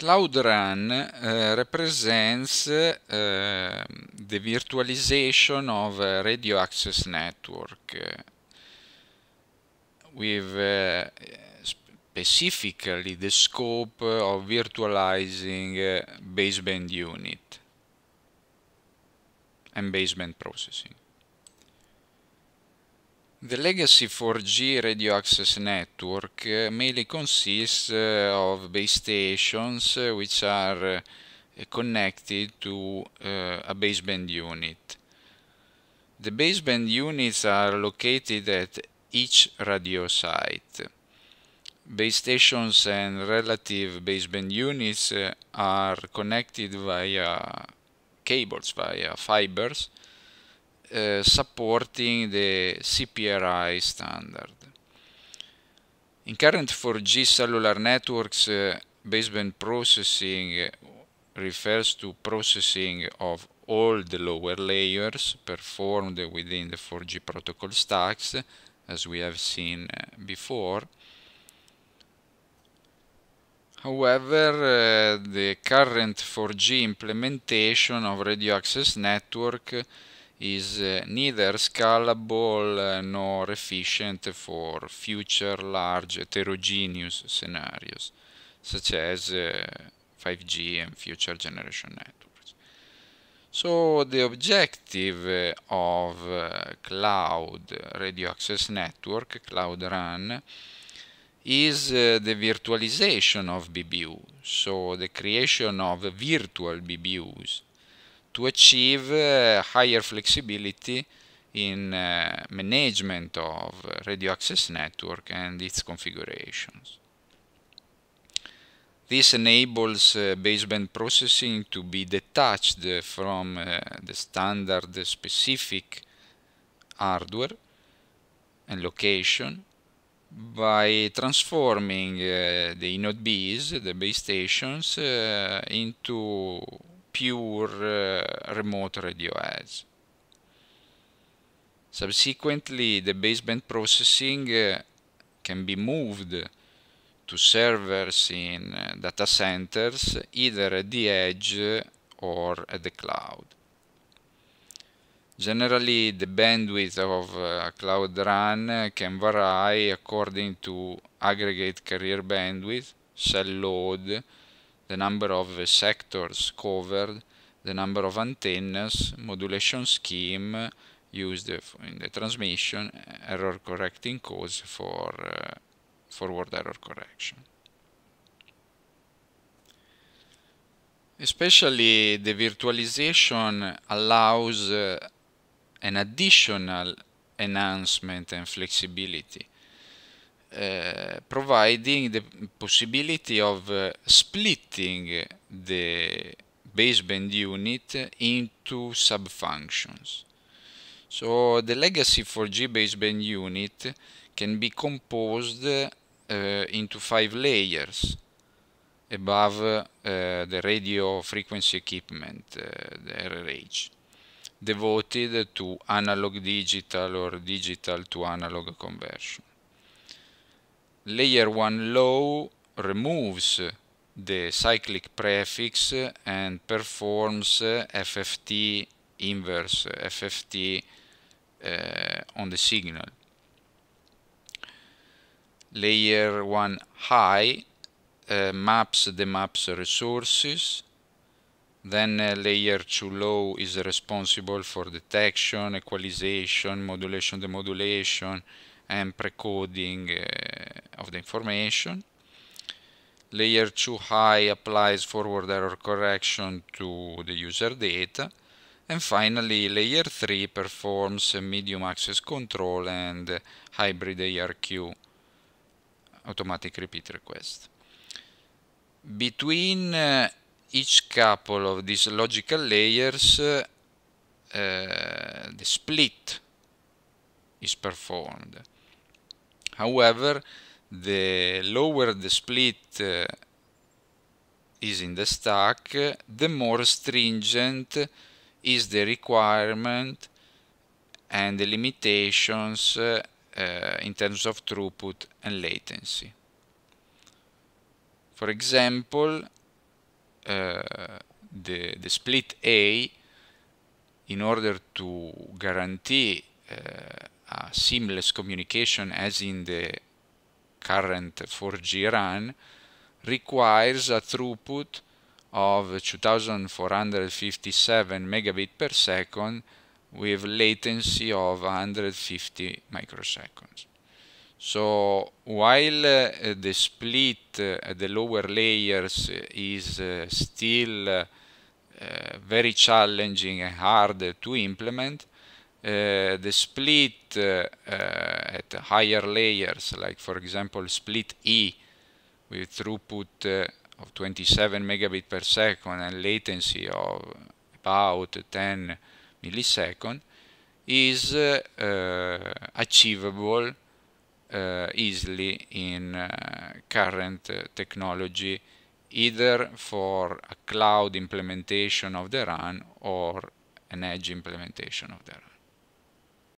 Cloud Run uh, eh, represents uh, the virtualization of a eh, radio access network with specifically the scope of virtualizing baseband unit and baseband processing. The legacy 4G radio access network mainly consists uh, of base stations uh, which are uh, connected to a baseband unit. The baseband units are located at each radio site. Base stations and relative baseband units are connected via cables, via fibers, Eh, supporting the CPRI standard. In current 4G cellular networks, uh, baseband processing eh, refers to processing of all the lower layers performed within the 4G protocol stacks, as we have seen before. However, uh, the current 4G implementation of radio access network is uh, neither scalable uh, nor efficient for future large heterogeneous scenarios, such as 5G uh, and future generation networks. So the objective uh, of cloud radio access network, cloud run, is uh, the virtualization of BBU, so the creation of virtual BBUs to achieve uh, higher flexibility in uh, management of radio access network and its configurations. This enables uh, baseband processing to be detached from the standard specific hardware and location by transforming the inode Bs, the base stations, into pure uh, remote radio heads. Subsequently, the baseband processing uh, can be moved to servers in uh, data centers either at the edge or at the cloud. Generally, the bandwidth of cloud run can vary according to aggregate carrier bandwidth, cell load, the number of sectors covered, the number of antennas, modulation scheme used in the transmission, error correcting codes for uh, forward error correction. Especially the virtualization allows uh, an additional enhancement and flexibility. Eh, providing the possibility of uh, splitting the baseband unit into subfunctions. So the legacy 4G baseband unit can be composed uh, into five layers above the radio frequency equipment, the RRH, devoted to analog digital or digital to analog conversion layer 1 low removes the cyclic prefix and performs uh, FFT inverse, uh, FFT uh, on the signal. Layer 1 high uh, maps the map's resources. Then uh, layer 2 low is responsible for detection, equalization, modulation, demodulation, and precoding uh, of the information. Layer 2 high applies forward error correction to the user data. And finally, layer 3 performs medium access control and hybrid ARQ automatic repeat request. Between uh, each couple of these logical layers, uh, uh the split is performed. However, the lower the split uh, is in the stack, the more stringent is the requirement and the limitations uh, uh in terms of throughput and latency. For example, uh, the, the split A, in order to guarantee uh, uh, seamless communication as in the current 4G RAN requires a throughput of 2457 megabit per second with latency of 150 microseconds. So while uh, the split uh, at the lower layers is uh, still uh, very challenging and hard to implement, Eh, the split uh, uh, at higher layers, like for example split E with throughput of 27 megabit per second and latency of about 10 millisecond, is achievable easily in current technology either for a cloud implementation of the run or an edge implementation of the run.